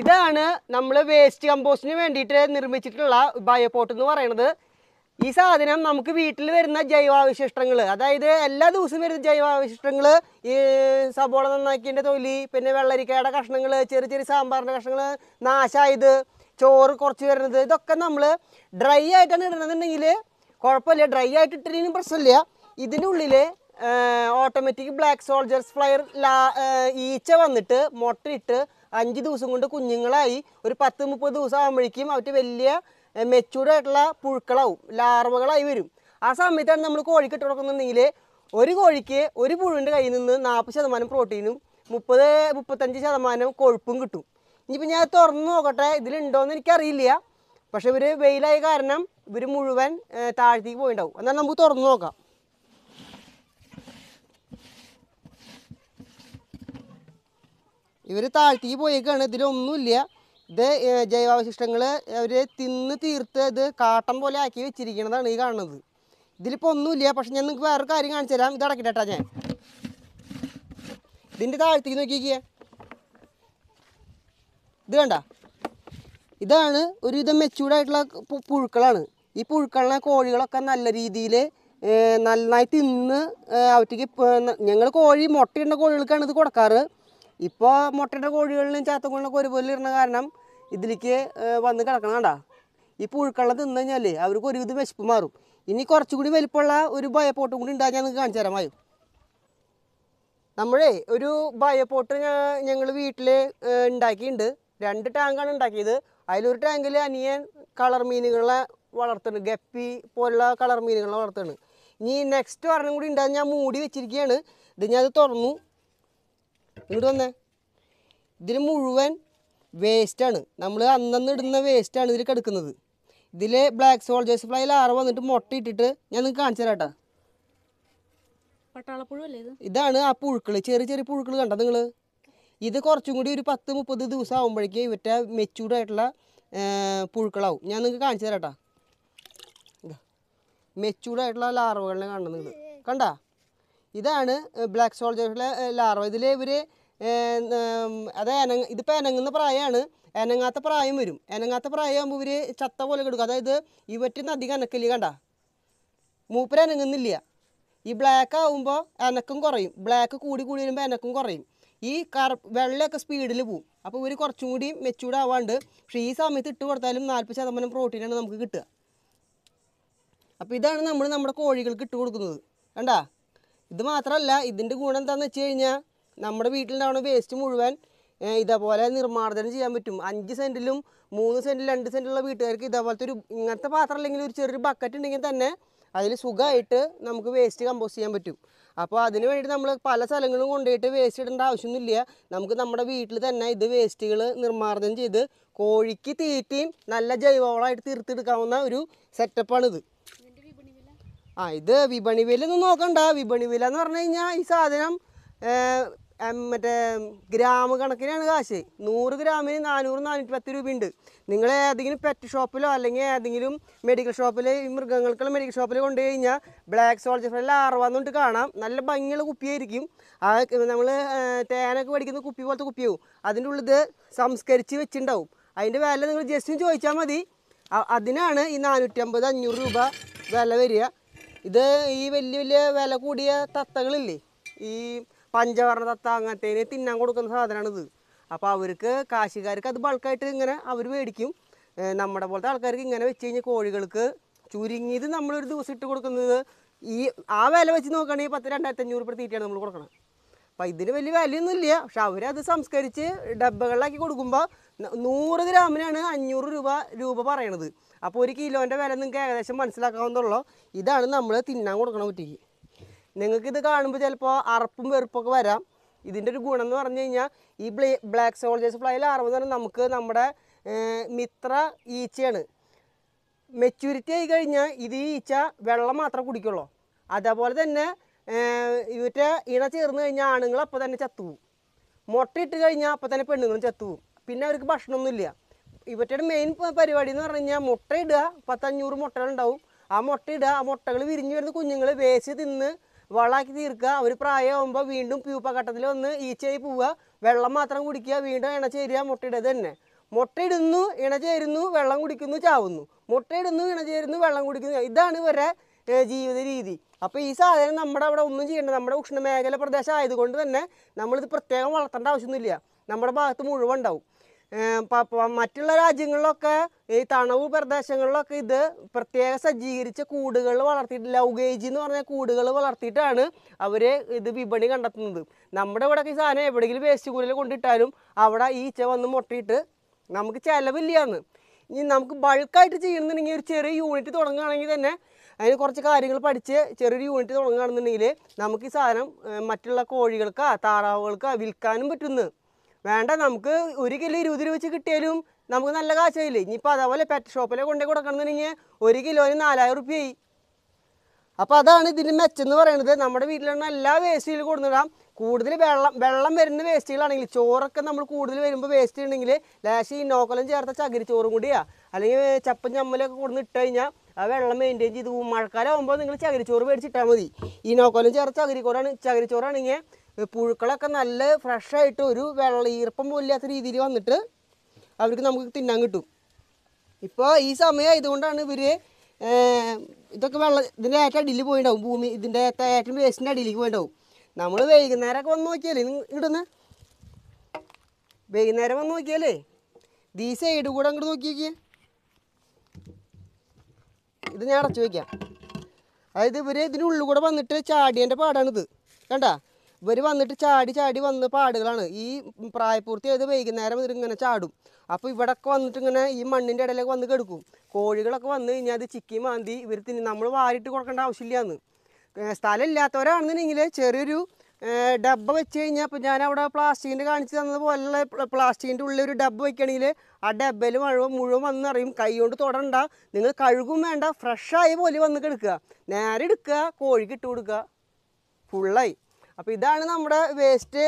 ഇതാണ് നമ്മൾ വേസ്റ്റ് കമ്പോസ്റ്റിന് വേണ്ടിയിട്ട് നിർമ്മിച്ചിട്ടുള്ള ബയോപോട്ട് എന്ന് പറയുന്നത് ഈ സാധനം നമുക്ക് വീട്ടിൽ വരുന്ന ജൈവാവശിഷ്ടങ്ങൾ അതായത് എല്ലാ ദിവസവും വരുന്ന ജൈവാവശിഷ്ടങ്ങൾ ഈ സബോള നന്നാക്കിൻ്റെ തൊലി പിന്നെ വെള്ളരിക്കയുടെ കഷ്ണങ്ങൾ ചെറിയ ചെറിയ സാമ്പാറിൻ്റെ കഷ്ണങ്ങൾ നാശായത് ചോറ് കുറച്ച് വരുന്നത് ഇതൊക്കെ നമ്മൾ ഡ്രൈ ആയിട്ടാണ് ഇടണമെന്നുണ്ടെങ്കിൽ കുഴപ്പമില്ല ഡ്രൈ ആയിട്ട് ഇട്ടില്ലെങ്കിലും പ്രശ്നമില്ല ഇതിൻ്റെ ഉള്ളിൽ ഓട്ടോമാറ്റിക് ബ്ലാക്ക് സോൾജേഴ്സ് ഫ്ലയർ ലാ ഈച്ച വന്നിട്ട് മുട്ടയിട്ട് അഞ്ച് ദിവസം കൊണ്ട് കുഞ്ഞുങ്ങളായി ഒരു പത്ത് മുപ്പത് ദിവസം ആകുമ്പോഴേക്കും അവർ വലിയ മെച്ചൂർഡായിട്ടുള്ള പുഴുക്കളാവും ലാർവകളായി വരും ആ സമയത്താണ് നമ്മൾ കോഴിക്ക് ഇട്ട് കൊടുക്കുന്നുണ്ടെങ്കിൽ ഒരു കോഴിക്ക് ഒരു പുഴുവിൻ്റെ കയ്യിൽ നിന്ന് നാൽപ്പത് ശതമാനം പ്രോട്ടീനും മുപ്പത് മുപ്പത്തഞ്ച് ശതമാനം കൊഴുപ്പും കിട്ടും ഇനിയിപ്പോൾ ഞാൻ തുറന്ന് നോക്കട്ടെ ഇതിലുണ്ടോയെന്ന് എനിക്കറിയില്ല പക്ഷേ ഇവർ വെയിലായ കാരണം ഇവർ മുഴുവൻ താഴത്തേക്ക് പോയിണ്ടാവും എന്നാൽ നമുക്ക് തുറന്ന് നോക്കാം ഇവർ താഴ്ത്തിക്ക് പോയേക്കാണ് ഇതിലൊന്നുമില്ല ഇത് ജൈവാവശിഷ്ടങ്ങൾ അവർ തിന്ന് തീർത്ത് ഇത് കാട്ടൻ പോലെ ആക്കി വെച്ചിരിക്കുന്നതാണ് ഈ കാണുന്നത് ഇതിലിപ്പോൾ ഒന്നുമില്ല പക്ഷെ ഞാൻ നിങ്ങൾക്ക് വേറൊരു കാര്യം കാണിച്ചു തരാം ഇത് അടക്കിട്ടേട്ടാ ഞാൻ ഇതിൻ്റെ താഴ്ത്തേക്ക് നോക്കിക്കുക ഇത് വേണ്ട ഇതാണ് ഒരുവിധം മെച്ചൂർഡായിട്ടുള്ള പുഴുക്കളാണ് ഈ പുഴുക്കളിലെ കോഴികളൊക്കെ നല്ല രീതിയിൽ നന്നായി തിന്ന് അവറ്റയ്ക്ക് ഞങ്ങൾ കോഴി മുട്ടയിടുന്ന കോഴികൾക്കാണ് ഇത് കൊടുക്കാറ് ഇപ്പോൾ മുട്ടയുടെ കോഴികളിലും ചാത്തക്കുകളിലൊക്കെ ഒരുപോലെ ഇരുന്ന കാരണം ഇതിലേക്ക് വന്ന് കിടക്കണം കണ്ടാ ഈ പുഴുക്കളെ തിന്നു കഴിഞ്ഞാൽ അവർക്ക് ഒരുവിധം വിശപ്പ് മാറും ഇനി കുറച്ചുകൂടി വലിപ്പമുള്ള ഒരു ബയോപോട്ടും കൂടി ഉണ്ടാക്കി ഞാൻ കാണിച്ചു തരാമായു നമ്മളേ ഒരു ബയോപോട്ട് ഞങ്ങൾ വീട്ടിൽ ഉണ്ടാക്കിയിട്ടുണ്ട് രണ്ട് ടാങ്കാണ് ഉണ്ടാക്കിയത് അതിലൊരു ടാങ്കിൽ അനിയൻ കളർ മീനുകളെ വളർത്തുന്നു ഗപ്പി പോലുള്ള കളർ മീനുകളെ വളർത്തുന്നു ഇനി നെക്സ്റ്റ് ഒരെണ്ണം കൂടി ഉണ്ടാകും ഞാൻ മൂടി വെച്ചിരിക്കുകയാണ് ഇത് ഞാൻ അത് തുറന്നു ഇങ്ങോട്ട് വന്നേ ഇതിൽ മുഴുവൻ വേസ്റ്റാണ് നമ്മൾ അന്നന്ന് ഇടുന്ന വേസ്റ്റാണ് ഇതിൽ കിടക്കുന്നത് ഇതിൽ ബ്ലാക്ക് സോൾജേഴ്സ് ഫ്ലൈ ലാറ വന്നിട്ട് മുട്ട ഇട്ടിട്ട് ഞാൻ നിങ്ങൾക്ക് കാണിച്ചു തരാട്ടാ ഇതാണ് ആ പുഴുക്കൾ ചെറിയ ചെറിയ പുഴുക്കൾ കണ്ടോ നിങ്ങൾ ഇത് കുറച്ചും കൂടി ഒരു പത്ത് മുപ്പത് ദിവസം ആകുമ്പോഴേക്കും ഇവറ്റ മെച്ചൂർഡായിട്ടുള്ള ആയിട്ടുള്ള പുഴുക്കളാവും ഞാൻ നിങ്ങൾക്ക് കാണിച്ചു തരാട്ടാ മെച്ചൂർഡായിട്ടുള്ള ആയിട്ടുള്ള ലാർവകളെ കാണുന്നത് കണ്ടാ ഇതാണ് ബ്ലാക്ക് സോൾജേഴ്സിലെ ലാർവ ഇതിലെ ഇവർ അത് എന ഇതിപ്പോൾ എനങ്ങുന്ന പ്രായമാണ് എനങ്ങാത്ത പ്രായം വരും എനങ്ങാത്ത പ്രായമാകുമ്പോൾ ഇവർ ചത്ത പോലെ കിടക്കും അതായത് ഇവറ്റിന്ന് അധികം അനക്കില്ല കണ്ട മൂപ്പര് അനങ്ങുന്നില്ല ഈ ബ്ലാക്ക് ആകുമ്പോൾ എനക്കും കുറയും ബ്ലാക്ക് കൂടി കൂടി വരുമ്പോൾ എനക്കും കുറയും ഈ കറ വെള്ളമൊക്കെ സ്പീഡിൽ പോവും അപ്പോൾ ഇവർ കുറച്ചും കൂടി മെച്ചൂർഡ് ആവാണ്ട് പക്ഷേ ഈ സമയത്ത് ഇട്ട് കൊടുത്താലും നാൽപ്പത് ശതമാനം പ്രോട്ടീനാണ് നമുക്ക് കിട്ടുക അപ്പോൾ ഇതാണ് നമ്മൾ നമ്മുടെ കോഴികൾക്ക് ഇട്ട് കൊടുക്കുന്നത് കണ്ടാ ഇത് മാത്രമല്ല ഇതിൻ്റെ ഗുണം എന്താണെന്ന് വെച്ച് കഴിഞ്ഞാൽ നമ്മുടെ വീട്ടിലുണ്ടാവുന്ന വേസ്റ്റ് മുഴുവൻ ഇതേപോലെ നിർമ്മാർജ്ജനം ചെയ്യാൻ പറ്റും അഞ്ച് സെൻറ്റിലും മൂന്ന് സെൻറ്റിലും രണ്ട് സെൻറ്റിലുള്ള വീട്ടുകാർക്ക് ഇതേപോലത്തെ ഒരു ഇങ്ങനത്തെ പാത്രം അല്ലെങ്കിൽ ഒരു ചെറിയൊരു ബക്കറ്റ് ഉണ്ടെങ്കിൽ തന്നെ അതിൽ സുഖമായിട്ട് നമുക്ക് വേസ്റ്റ് കമ്പോസ്റ്റ് ചെയ്യാൻ പറ്റും അപ്പോൾ അതിന് വേണ്ടി നമ്മൾ പല സ്ഥലങ്ങളും കൊണ്ടുപോയിട്ട് വേസ്റ്റ് ഇടേണ്ട ആവശ്യമൊന്നുമില്ല നമുക്ക് നമ്മുടെ വീട്ടിൽ തന്നെ ഇത് വേസ്റ്റുകൾ നിർമ്മാർജ്ജനം ചെയ്ത് കോഴിക്ക് തീറ്റയും നല്ല ജൈവവളമായിട്ട് തീർത്തെടുക്കാവുന്ന ഒരു സെറ്റപ്പാണിത് ആ ഇത് വിപണി വിലയൊന്നും നോക്കണ്ട വിപണി വില എന്ന് പറഞ്ഞു കഴിഞ്ഞാൽ ഈ സാധനം മറ്റേ ഗ്രാമ കണക്കിനാണ് കാശ് നൂറ് ഗ്രാമിന് നാനൂറ് നാനൂറ്റി പത്ത് രൂപയുണ്ട് നിങ്ങൾ ഏതെങ്കിലും പെറ്റ് ഷോപ്പിലോ അല്ലെങ്കിൽ ഏതെങ്കിലും മെഡിക്കൽ ഷോപ്പിൽ ഈ മൃഗങ്ങൾക്കുള്ള മെഡിക്കൽ ഷോപ്പിൽ കൊണ്ടു കഴിഞ്ഞാൽ ബ്ലാക്ക് സോൾജർ ഫ്രൈ ലാർവാന്ന് കാണാം നല്ല ഭംഗിയുള്ള കുപ്പിയായിരിക്കും ആ നമ്മൾ തേനൊക്കെ മേടിക്കുന്ന കുപ്പി പോലത്തെ കുപ്പിയാവും അതിൻ്റെ ഉള്ളിൽ ഇത് സംസ്കരിച്ച് വെച്ചിട്ടുണ്ടാവും അതിൻ്റെ വില നിങ്ങൾ ജസ്റ്റ് ചോദിച്ചാൽ മതി അതിനാണ് ഈ നാനൂറ്റമ്പത് അഞ്ഞൂറ് രൂപ വില വരിക ഇത് ഈ വലിയ വലിയ വില കൂടിയ തത്തകളില്ലേ ഈ പഞ്ചവർണ്ണ തത്ത അങ്ങനത്തേന് തിന്നാൻ കൊടുക്കുന്ന ഇത് അപ്പോൾ അവർക്ക് കാശുകാർക്ക് അത് ബൾക്കായിട്ട് ഇങ്ങനെ അവർ മേടിക്കും നമ്മുടെ പോലത്തെ ആൾക്കാർക്ക് ഇങ്ങനെ വെച്ച് കഴിഞ്ഞാൽ കോഴികൾക്ക് ചുരുങ്ങിയത് നമ്മളൊരു ദിവസം ഇട്ട് കൊടുക്കുന്നത് ഈ ആ വില വെച്ച് നോക്കുകയാണെങ്കിൽ പത്ത് രണ്ടായിരത്തി അഞ്ഞൂറ് രൂപ തീറ്റയാണ് നമ്മൾ കൊടുക്കണം അപ്പം ഇതിന് വലിയ വാല്യൂ ഒന്നും ഇല്ല പക്ഷെ അവരത് സംസ്കരിച്ച് ഡബ്ബകളിലാക്കി കൊടുക്കുമ്പോൾ നൂറ് ഗ്രാമിനാണ് അഞ്ഞൂറ് രൂപ രൂപ പറയണത് അപ്പോൾ ഒരു കിലോൻ്റെ വില നിങ്ങൾക്ക് ഏകദേശം മനസ്സിലാക്കാവുന്നുള്ളൂ ഇതാണ് നമ്മൾ തിന്നാൻ കൊടുക്കണ കുറ്റിക്ക് നിങ്ങൾക്കിത് കാണുമ്പോൾ ചിലപ്പോൾ അറപ്പും വെറുപ്പൊക്കെ വരാം ഇതിൻ്റെ ഒരു ഗുണം എന്ന് പറഞ്ഞു കഴിഞ്ഞാൽ ഈ ബ്ലേ ബ്ലാക്ക് സോൾജേഴ്സ് ഫ്ലൈ ലാർവ പറഞ്ഞാൽ നമുക്ക് നമ്മുടെ മിത്ര ഈച്ചയാണ് മെച്യൂരിറ്റി ആയി കഴിഞ്ഞാൽ ഇത് ഈച്ച വെള്ളം മാത്രമേ കുടിക്കുള്ളൂ അതേപോലെ തന്നെ ഇവറ്റ ഇണ ചേർന്ന് കഴിഞ്ഞാൽ ആണുങ്ങൾ അപ്പോൾ തന്നെ ചത്തുപോകും മുട്ടയിട്ട് കഴിഞ്ഞാൽ അപ്പോൾ തന്നെ പെണ്ണുങ്ങളും ചത്തുപോകും പിന്നെ അവർക്ക് ഭക്ഷണമൊന്നുമില്ല ഇവറ്റയുടെ മെയിൻ പരിപാടി എന്ന് പറഞ്ഞു കഴിഞ്ഞാൽ മുട്ടയിടുക പത്തഞ്ഞൂറ് മുട്ടകളുണ്ടാവും ആ മുട്ടയിടുക ആ മുട്ടകൾ വിരിഞ്ഞു വരുന്ന കുഞ്ഞുങ്ങൾ വേസ്റ്റ് തിന്ന് വളാക്കി തീർക്കുക അവർ പ്രായമാകുമ്പോൾ വീണ്ടും പ്യൂപ്പ ഘട്ടത്തിൽ വന്ന് ഈച്ചയായി പോവുക വെള്ളം മാത്രം കുടിക്കുക വീണ്ടും ഇണ ചേരുക മുട്ടയിടുക തന്നെ മുട്ടയിടുന്നു ഇണ ചേരുന്നു വെള്ളം കുടിക്കുന്നു ചാവുന്നു മുട്ടയിടുന്നു ഇണ ചേരുന്നു വെള്ളം കുടിക്കുന്നു ഇതാണ് ഇവരെ ജീവിത രീതി അപ്പോൾ ഈ സാധനം നമ്മുടെ അവിടെ ഒന്നും ചെയ്യേണ്ട നമ്മുടെ ഉഷ്ണമേഖല പ്രദേശം ആയതുകൊണ്ട് തന്നെ നമ്മളിത് പ്രത്യേകം വളർത്തേണ്ട ആവശ്യമൊന്നുമില്ല നമ്മുടെ ഭാഗത്ത് മുഴുവൻ ഉണ്ടാവും മറ്റുള്ള രാജ്യങ്ങളിലൊക്കെ ഈ തണവ് പ്രദേശങ്ങളിലൊക്കെ ഇത് പ്രത്യേക സജ്ജീകരിച്ച കൂടുകൾ വളർത്തിയിട്ട് ലൗഗേജ് എന്ന് പറഞ്ഞ കൂടുകൾ വളർത്തിയിട്ടാണ് അവർ ഇത് വിപണി കണ്ടെത്തുന്നത് നമ്മുടെ ഇവിടെ ഈ സാധനം എവിടെയെങ്കിലും വേസ്റ്റ് കൂടുതൽ കൊണ്ടിട്ടാലും അവിടെ ഈച്ച വന്ന് മുട്ടയിട്ട് നമുക്ക് ചിലവില്ലയെന്ന് ഇനി നമുക്ക് ബൾക്കായിട്ട് ചെയ്യണമെന്നുണ്ടെങ്കിൽ ഒരു ചെറിയ യൂണിറ്റ് തുടങ്ങുകയാണെങ്കിൽ തന്നെ അതിന് കുറച്ച് കാര്യങ്ങൾ പഠിച്ച് ചെറിയൊരു യൂണിറ്റ് തുടങ്ങുകയാണെന്നുണ്ടെങ്കിൽ നമുക്ക് ഈ സാധനം മറ്റുള്ള കോഴികൾക്കാ താറാവുകൾക്കാ വിൽക്കാനും പറ്റുന്നു വേണ്ട നമുക്ക് ഒരു കിലോ ഇരുപത് രൂപ വെച്ച് കിട്ടിയാലും നമുക്ക് നല്ല കാശായില്ലേ ഇനിയിപ്പോൾ അതേപോലെ പെറ്റ് ഷോപ്പിലെ കൊണ്ടേ കൊടുക്കണമെന്നുണ്ടെങ്കിൽ ഒരു കിലോന് നാലായിരം റുപ്യയായി അപ്പോൾ അതാണ് ഇതിന് മെച്ചെന്ന് പറയുന്നത് നമ്മുടെ വീട്ടിലുള്ള എല്ലാ വേസ്റ്റുകളും കൊടുത്തിടാം കൂടുതൽ വെള്ളം വെള്ളം വരുന്ന വേസ്റ്റുകളാണെങ്കിൽ ചോറൊക്കെ നമ്മൾ കൂടുതൽ വരുമ്പോൾ വേസ്റ്റ് ഉണ്ടെങ്കിൽ ലേശം ഈ നോക്കലും ചേർത്ത ചോറും കൂടിയാണ് അല്ലെങ്കിൽ ചപ്പൻ ചമ്മലൊക്കെ കൊടുന്ന് ഇട്ട് കഴിഞ്ഞാൽ ആ വെള്ളം മെയിൻറ്റെയിൻ ചെയ്ത് പോകും മഴക്കാലം ആകുമ്പോൾ നിങ്ങൾ ചകിരിച്ചോറ് മേടിച്ചിട്ടാൽ മതി ഈ നോക്കലം ചേർത്ത ചകിരി ചോറാണെങ്കിൽ പുഴുക്കളൊക്കെ നല്ല ഫ്രഷായിട്ട് ഒരു വെള്ളം ഈർപ്പം പോലില്ലാത്ത രീതിയിൽ വന്നിട്ട് അവർക്ക് നമുക്ക് തിന്നാൻ കിട്ടും ഇപ്പോൾ ഈ സമയം ആയതുകൊണ്ടാണ് ഇവർ ഇതൊക്കെ വെള്ളം ഇതിൻ്റെ ഏറ്റവും അടിയിൽ പോയിണ്ടാവും ഭൂമി ഇതിൻ്റെ ഏറ്റവും വേസ്റ്റിൻ്റെ അടിയിലേക്ക് പോയിണ്ടാവും നമ്മൾ വൈകുന്നേരമൊക്കെ വന്ന് നോക്കിയാലേ ഇവിടുന്ന് വൈകുന്നേരം വന്ന് നോക്കിയാലേ ഈ സൈഡ് കൂടെ അങ്ങോട്ട് നോക്കിയേക്ക് ഇത് ഞാൻ അടച്ചു വയ്ക്കാം അതായത് ഇവർ ഇതിനുള്ളിൽ കൂടെ വന്നിട്ട് ചാടിയൻ്റെ പാടാണിത് കണ്ടാ ഇവർ വന്നിട്ട് ചാടി ചാടി വന്ന് പാടുകളാണ് ഈ പ്രായപൂർത്തി ചെയ്ത് വൈകുന്നേരം ഇതിങ്ങനെ ചാടും അപ്പോൾ ഇവിടൊക്കെ വന്നിട്ട് ഇങ്ങനെ ഈ മണ്ണിൻ്റെ ഇടയിലൊക്കെ വന്ന് കെടുക്കും കോഴികളൊക്കെ വന്ന് കഴിഞ്ഞാൽ അത് ചിക്കി മാന്തി ഇവർ തിന്ന് നമ്മൾ വാരിട്ട് കൊടുക്കേണ്ട ആവശ്യമില്ലാന്ന് സ്ഥലം ഇല്ലാത്തവരാണെന്നുണ്ടെങ്കിൽ ചെറിയൊരു ഡബ്ബ വെച്ച് കഴിഞ്ഞാൽ ഇപ്പോൾ ഞാൻ അവിടെ പ്ലാസ്റ്റിക്കിൻ്റെ കാണിച്ച് തന്നതുപോലെ പ്ലാസ്റ്റിക്കിൻ്റെ ഉള്ളിൽ ഒരു ഡബ്ബ വെക്കുകയാണെങ്കിൽ ആ ഡബ്ബയിൽ മഴ മുഴുവൻ വന്നറിയും അറിയും കൈ കൊണ്ട് തൊടണ്ട നിങ്ങൾ കഴുകും വേണ്ട ഫ്രഷായ പോലെ വന്ന് കെടുക്കുക നേരെ എടുക്കുക കോഴിക്ക് ഇട്ട് കൊടുക്കുക ഫുള്ളായി അപ്പോൾ ഇതാണ് നമ്മുടെ വേസ്റ്റ്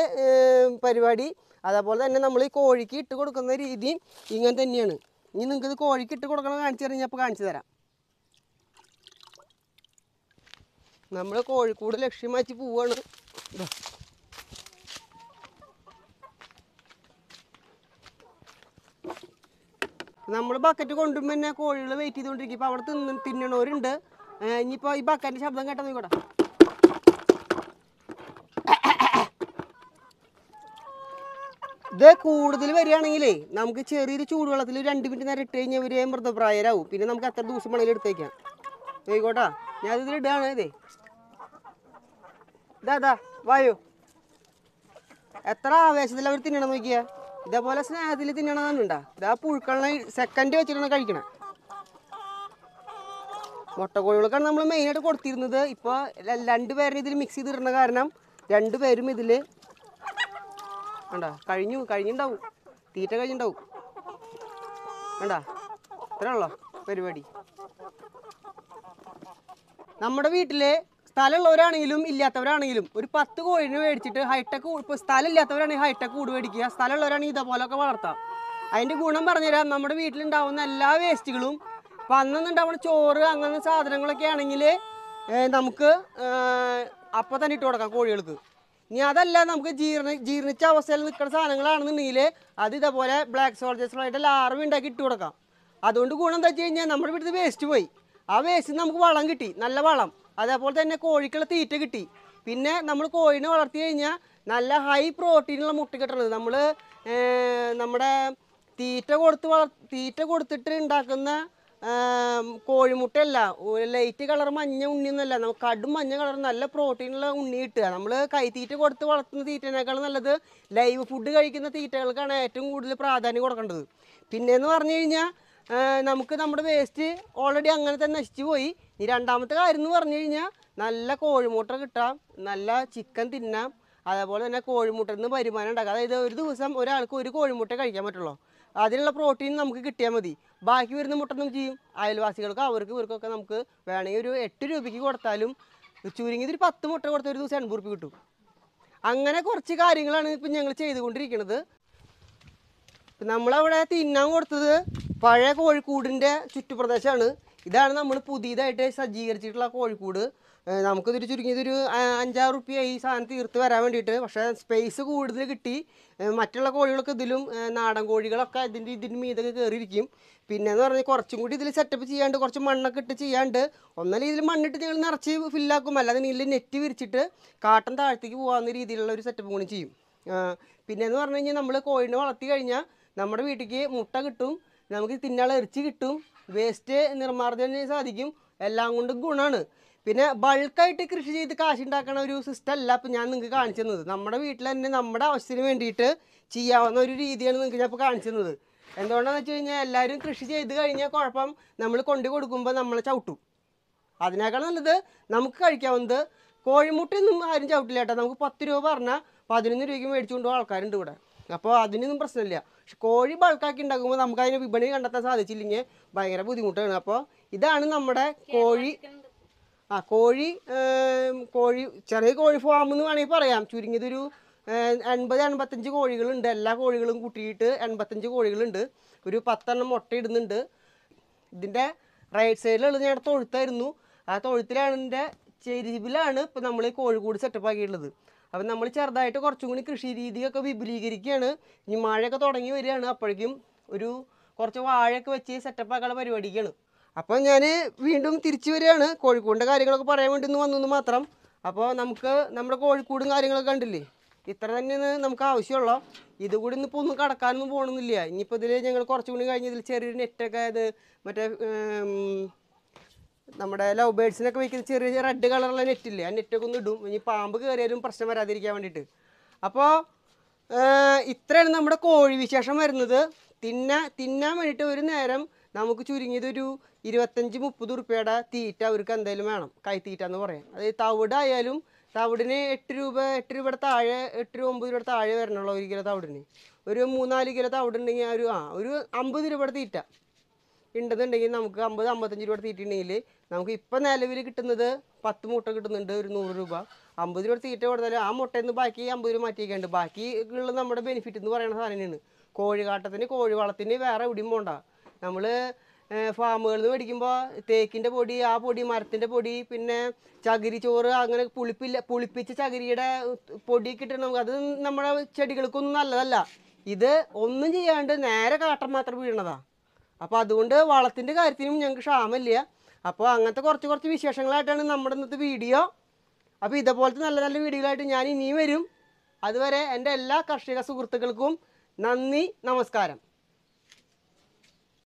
പരിപാടി അതേപോലെ തന്നെ നമ്മൾ ഈ കോഴിക്ക് ഇട്ട് കൊടുക്കുന്ന രീതി ഇങ്ങനെ തന്നെയാണ് ഇനി നിങ്ങൾക്ക് ഇത് കോഴിക്ക് ഇട്ട് കൊടുക്കണം കാണിച്ചു തരാം ഞാൻ കാണിച്ചു തരാം നമ്മൾ കോഴിക്കൂട് ലക്ഷ്യം മാറ്റി പോവാണ് നമ്മൾ ബക്കറ്റ് കൊണ്ടുമ്പോൾ തന്നെ കോഴികൾ വെയിറ്റ് ചെയ്തുകൊണ്ടിരിക്കും ഇപ്പോൾ അവിടെ തിന്ന് തിന്നണവരുണ്ട് ഇനിയിപ്പോൾ ഈ ബക്കറ്റിൻ്റെ ശബ്ദം കേട്ടത് നോക്കട്ടെ ഇത് കൂടുതൽ വരികയാണെങ്കിലേ നമുക്ക് ചെറിയൊരു ചൂടുവെള്ളത്തിൽ രണ്ട് മിനിറ്റ് നേരം ഇട്ട് കഴിഞ്ഞാൽ ഇവര് മൃതപ്രായരാകും പിന്നെ നമുക്ക് അത്ര ദിവസം മണിയിൽ എടുത്തേക്കാം ആയിക്കോട്ടാ ഞാൻ ഇതിൽ ഇടുകയാണ് ഇതേ ഇതാ വായു എത്ര ആവേശത്തിൽ അവർ തിന്നണം നോക്കിയ ഇതേപോലെ സ്നേഹത്തിൽ തിന്നണം കണ്ടുണ്ടാ ഇതാ പുഴുക്കളെ സെക്കൻഡ് വെച്ചിട്ടാണ് കഴിക്കണം മുട്ടക്കോഴികൾക്കാണ് നമ്മൾ മെയിനായിട്ട് കൊടുത്തിരുന്നത് ഇപ്പോൾ രണ്ടുപേരും ഇതിൽ മിക്സ് ചെയ്തിരുന്ന കാരണം രണ്ടുപേരും ഇതിൽ കണ്ടാ കഴിഞ്ഞു കഴിഞ്ഞിണ്ടാവും തീറ്റ കഴിഞ്ഞിണ്ടാവും കണ്ടോ ഇത്രേ ഉള്ളോ പരിപാടി നമ്മുടെ വീട്ടിലെ സ്ഥലമുള്ളവരാണെങ്കിലും ഇല്ലാത്തവരാണെങ്കിലും ഒരു പത്ത് കോഴിനെ മേടിച്ചിട്ട് ഹൈടെക് ഇപ്പോൾ സ്ഥലം ഇല്ലാത്തവരാണെങ്കിൽ ഹൈടെക് കൂട് മേടിക്കുക സ്ഥലമുള്ളവരാണെങ്കിൽ ഇതേപോലൊക്കെ വളർത്താം അതിൻ്റെ ഗുണം പറഞ്ഞുതരാം നമ്മുടെ വീട്ടിലുണ്ടാവുന്ന എല്ലാ വേസ്റ്റുകളും ഇപ്പം അന്നുണ്ടാവുന്ന ചോറ് അങ്ങനെ സാധനങ്ങളൊക്കെ ആണെങ്കിൽ നമുക്ക് അപ്പം തന്നെ ഇട്ട് കൊടുക്കാം കോഴികൾക്ക് ഇനി അതല്ല നമുക്ക് ജീർണ ജീർണിച്ച അവസ്ഥയിൽ നിൽക്കുന്ന സാധനങ്ങളാണെന്നുണ്ടെങ്കിൽ അത് ഇതേപോലെ ബ്ലാക്ക് സോൾജേഴ്സുമായിട്ട് ലാർവ് ഉണ്ടാക്കി ഇട്ട് കൊടുക്കാം അതുകൊണ്ട് ഗുണം എന്താ വെച്ച് കഴിഞ്ഞാൽ നമ്മുടെ വീട്ടിൽ വേസ്റ്റ് പോയി ആ വേസ്റ്റ് നമുക്ക് വളം കിട്ടി നല്ല വളം അതേപോലെ തന്നെ കോഴിക്കുള്ള തീറ്റ കിട്ടി പിന്നെ നമ്മൾ കോഴിനെ വളർത്തി കഴിഞ്ഞാൽ നല്ല ഹൈ പ്രോട്ടീനുള്ള മുട്ട കിട്ടണത് നമ്മൾ നമ്മുടെ തീറ്റ കൊടുത്ത് വളർ തീറ്റ കൊടുത്തിട്ട് ഉണ്ടാക്കുന്ന കോഴിമുട്ടയല്ല ലൈറ്റ് കളർ മഞ്ഞ ഉണ്ണിയൊന്നുമല്ല നമുക്ക് കടും മഞ്ഞ കളർ നല്ല പ്രോട്ടീനുള്ള ഉണ്ണി കിട്ടുക നമ്മൾ കൈത്തീറ്റ കൊടുത്ത് വളർത്തുന്ന തീറ്റനേക്കാൾ നല്ലത് ലൈവ് ഫുഡ് കഴിക്കുന്ന തീറ്റകൾക്കാണ് ഏറ്റവും കൂടുതൽ പ്രാധാന്യം കൊടുക്കേണ്ടത് പിന്നെയെന്ന് പറഞ്ഞു കഴിഞ്ഞാൽ നമുക്ക് നമ്മുടെ വേസ്റ്റ് ഓൾറെഡി അങ്ങനെ തന്നെ നശിച്ചു പോയി ഇനി രണ്ടാമത്തെ കാര്യം എന്ന് പറഞ്ഞു കഴിഞ്ഞാൽ നല്ല കോഴിമുട്ട കിട്ടാം നല്ല ചിക്കൻ തിന്നാം അതേപോലെ തന്നെ കോഴിമുട്ടയിൽ നിന്ന് വരുമാനം ഉണ്ടാക്കാം അതായത് ഒരു ദിവസം ഒരാൾക്ക് ഒരു കോഴിമുട്ട കഴിക്കാൻ പറ്റുള്ളൂ അതിനുള്ള പ്രോട്ടീൻ നമുക്ക് കിട്ടിയാൽ മതി ബാക്കി വരുന്ന മുട്ടൊന്നും ചെയ്യും അയൽവാസികൾക്ക് അവർക്ക് ഇവർക്കൊക്കെ നമുക്ക് വേണമെങ്കിൽ ഒരു എട്ട് രൂപയ്ക്ക് കൊടുത്താലും ചുരുങ്ങിയത് ഒരു പത്ത് മുട്ട കൊടുത്ത ഒരു ദിവസം എൺപത് രൂപ കിട്ടും അങ്ങനെ കുറച്ച് കാര്യങ്ങളാണ് ഇപ്പം ഞങ്ങൾ ചെയ്തുകൊണ്ടിരിക്കുന്നത് നമ്മളവിടെ തിന്നാൻ കൊടുത്തത് പഴയ കോഴിക്കൂടിൻ്റെ ചുറ്റുപ്രദേശമാണ് ഇതാണ് നമ്മൾ പുതിയതായിട്ട് സജ്ജീകരിച്ചിട്ടുള്ള കോഴിക്കൂട് നമുക്ക് ചുരുങ്ങി ഇതൊരു അഞ്ചാറ് റുപ്യ ഈ സാധനം തീർത്ത് വരാൻ വേണ്ടിയിട്ട് പക്ഷേ സ്പേസ് കൂടുതൽ കിട്ടി മറ്റുള്ള കോഴികളൊക്കെ ഇതിലും നാടൻ കോഴികളൊക്കെ ഇതിൻ്റെ ഇതിൻ്റെ മീതൊക്കെ കയറിയിരിക്കും പിന്നെ എന്ന് പറഞ്ഞാൽ കുറച്ചും കൂടി ഇതിൽ സെറ്റപ്പ് ചെയ്യാണ്ട് കുറച്ച് മണ്ണൊക്കെ ഇട്ട് ചെയ്യാണ്ട് ഒന്നല്ല ഇതിൽ മണ്ണിട്ട് ഞങ്ങൾ നിറച്ച് ഫില്ലാക്കും അല്ലാതെ ഇതിൽ നെറ്റ് വിരിച്ചിട്ട് കാട്ടൻ താഴ്ത്തേക്ക് പോകാവുന്ന രീതിയിലുള്ള ഒരു സെറ്റപ്പ് കൂടി ചെയ്യും പിന്നെ എന്ന് പറഞ്ഞു കഴിഞ്ഞാൽ നമ്മൾ കോഴിനെ വളർത്തി കഴിഞ്ഞാൽ നമ്മുടെ വീട്ടിലേക്ക് മുട്ട കിട്ടും നമുക്ക് തിന്നാളെ എറിച്ച് കിട്ടും വേസ്റ്റ് നിർമ്മാർജ്ജനം സാധിക്കും എല്ലാം കൊണ്ടും ഗുണമാണ് പിന്നെ ബൾക്കായിട്ട് കൃഷി ചെയ്ത് കാശുണ്ടാക്കണ ഒരു സിസ്റ്റം അല്ല അപ്പം ഞാൻ നിങ്ങൾക്ക് കാണിച്ചു തന്നത് നമ്മുടെ വീട്ടിൽ തന്നെ നമ്മുടെ ആവശ്യത്തിന് വേണ്ടിയിട്ട് ചെയ്യാവുന്ന ഒരു രീതിയാണ് നിങ്ങൾക്ക് ഞാൻ ഇപ്പോൾ കാണിച്ചു തന്നത് എന്തുകൊണ്ടാണെന്ന് വെച്ച് കഴിഞ്ഞാൽ എല്ലാവരും കൃഷി ചെയ്ത് കഴിഞ്ഞാൽ കുഴപ്പം നമ്മൾ കൊണ്ടു കൊടുക്കുമ്പോൾ നമ്മളെ ചവിട്ടും അതിനേക്കാൾ നല്ലത് നമുക്ക് കഴിക്കാവുന്നത് കോഴിമുട്ടയൊന്നും ആരും ചവിട്ടില്ല കേട്ടോ നമുക്ക് പത്ത് രൂപ പറഞ്ഞാൽ പതിനൊന്ന് രൂപയ്ക്ക് മേടിച്ചുകൊണ്ട് ആൾക്കാരുണ്ട് ഇവിടെ അപ്പോൾ അതിനൊന്നും പ്രശ്നമില്ല പക്ഷെ കോഴി ബൾക്കാക്കി ഉണ്ടാക്കുമ്പോൾ നമുക്ക് അതിന് വിപണി കണ്ടെത്താൻ സാധിച്ചില്ലെങ്കിൽ ഭയങ്കര ബുദ്ധിമുട്ടാണ് അപ്പോൾ ഇതാണ് നമ്മുടെ കോഴി ആ കോഴി കോഴി ചെറിയ കോഴി ഫാം എന്ന് വേണമെങ്കിൽ പറയാം ചുരുങ്ങിയതൊരു എൺപത് എൺപത്തഞ്ച് കോഴികളുണ്ട് എല്ലാ കോഴികളും കൂട്ടിയിട്ട് എൺപത്തഞ്ച് കോഴികളുണ്ട് ഒരു പത്തെണ്ണം മുട്ടയിടുന്നുണ്ട് ഇതിൻ്റെ റൈറ്റ് സൈഡിലുള്ളത് ഞാൻ തൊഴുത്തായിരുന്നു ആ തൊഴുത്തിലാണ് എൻ്റെ ചെരിവിലാണ് ഇപ്പോൾ നമ്മൾ ഈ കോഴിക്കൂട് സെറ്റപ്പ് ആക്കിയിട്ടുള്ളത് അപ്പം നമ്മൾ ചെറുതായിട്ട് കുറച്ചും കൂടി കൃഷി രീതിയൊക്കെ വിപുലീകരിക്കുകയാണ് ഇനി മഴയൊക്കെ തുടങ്ങി വരികയാണ് അപ്പോഴേക്കും ഒരു കുറച്ച് വാഴയൊക്കെ വെച്ച് സെറ്റപ്പ് ആക്കാനുള്ള പരിപാടിക്കാണ് അപ്പോൾ ഞാൻ വീണ്ടും തിരിച്ചു വരികയാണ് കോഴിക്കോടിൻ്റെ കാര്യങ്ങളൊക്കെ പറയാൻ വേണ്ടി ഒന്ന് വന്നു മാത്രം അപ്പോൾ നമുക്ക് നമ്മുടെ കോഴിക്കോടും കാര്യങ്ങളൊക്കെ കണ്ടില്ലേ ഇത്ര തന്നെയാണ് നമുക്ക് ആവശ്യമുള്ള ഇതുകൂടി ഇന്നിപ്പോൾ ഒന്നും കടക്കാനൊന്നും പോകണമെന്നില്ല ഇനിയിപ്പോൾ ഇതിൽ ഞങ്ങൾ കുറച്ചും കൂടി കഴിഞ്ഞ് ഇതിൽ ചെറിയൊരു നെറ്റൊക്കെ അത് മറ്റേ നമ്മുടെ ലവ് ബേഡ്സിനൊക്കെ വയ്ക്കുന്ന ചെറിയ റെഡ് കളറുള്ള നെറ്റില്ലേ ആ നെറ്റൊക്കെ ഒന്ന് ഇടും ഇനി പാമ്പ് കയറിയാലും പ്രശ്നം വരാതിരിക്കാൻ വേണ്ടിയിട്ട് അപ്പോൾ ഇത്രയാണ് നമ്മുടെ കോഴി വിശേഷം വരുന്നത് തിന്ന തിന്നാൻ വേണ്ടിയിട്ട് ഒരു നേരം നമുക്ക് ചുരുങ്ങിയതൊരു ഇരുപത്തഞ്ച് മുപ്പത് ഉറുപ്പ്യയുടെ തീറ്റ അവർക്ക് എന്തായാലും വേണം കൈത്തീറ്റ എന്ന് പറയാം അതായത് തവിടായാലും തവിടിന് എട്ട് രൂപ എട്ട് രൂപയുടെ താഴെ എട്ട് രൂപ ഒമ്പത് രൂപയുടെ താഴെ വരണുള്ളൂ ഒരു കിലോ തവിടിന് ഒരു മൂന്നാല് കിലോ തവിടുണ്ടെങ്കിൽ ഒരു ആ ഒരു അമ്പത് രൂപയുടെ തീറ്റ ഉണ്ടെന്നുണ്ടെങ്കിൽ നമുക്ക് അമ്പത് അമ്പത്തഞ്ച് രൂപയുടെ തീറ്റ ഉണ്ടെങ്കിൽ നമുക്ക് ഇപ്പം നിലവിൽ കിട്ടുന്നത് പത്ത് മുട്ട കിട്ടുന്നുണ്ട് ഒരു നൂറ് രൂപ അമ്പത് രൂപയുടെ തീറ്റ കൊടുത്താലും ആ മുട്ടയിൽ നിന്ന് ബാക്കി അമ്പത് രൂപ മാറ്റിയേക്കുണ്ട് ബാക്കി ഉള്ള നമ്മുടെ ബെനിഫിറ്റ് എന്ന് പറയുന്ന സാധനമാണ് കാട്ടത്തിന് കോഴി വളത്തിന് വേറെ എവിടെയും പോകണ്ട നമ്മൾ ഫാമുകളിൽ നിന്ന് മേടിക്കുമ്പോൾ തേക്കിൻ്റെ പൊടി ആ പൊടി മരത്തിൻ്റെ പൊടി പിന്നെ ചകിരി ചോറ് അങ്ങനെ പുളിപ്പില്ല പുളിപ്പിച്ച ചകിരിയുടെ പൊടി കിട്ടണം അത് നമ്മുടെ ചെടികൾക്കൊന്നും നല്ലതല്ല ഇത് ഒന്നും ചെയ്യാണ്ട് നേരെ കാട്ടം മാത്രം വീഴണതാ അപ്പോൾ അതുകൊണ്ട് വളത്തിൻ്റെ കാര്യത്തിനും ഞങ്ങൾക്ക് ക്ഷാമമില്ല അപ്പോൾ അങ്ങനത്തെ കുറച്ച് കുറച്ച് വിശേഷങ്ങളായിട്ടാണ് നമ്മുടെ ഇന്നത്തെ വീഡിയോ അപ്പോൾ ഇതേപോലത്തെ നല്ല നല്ല വീഡിയോകളായിട്ട് ഞാൻ ഇനിയും വരും അതുവരെ എൻ്റെ എല്ലാ കർഷക സുഹൃത്തുക്കൾക്കും നന്ദി നമസ്കാരം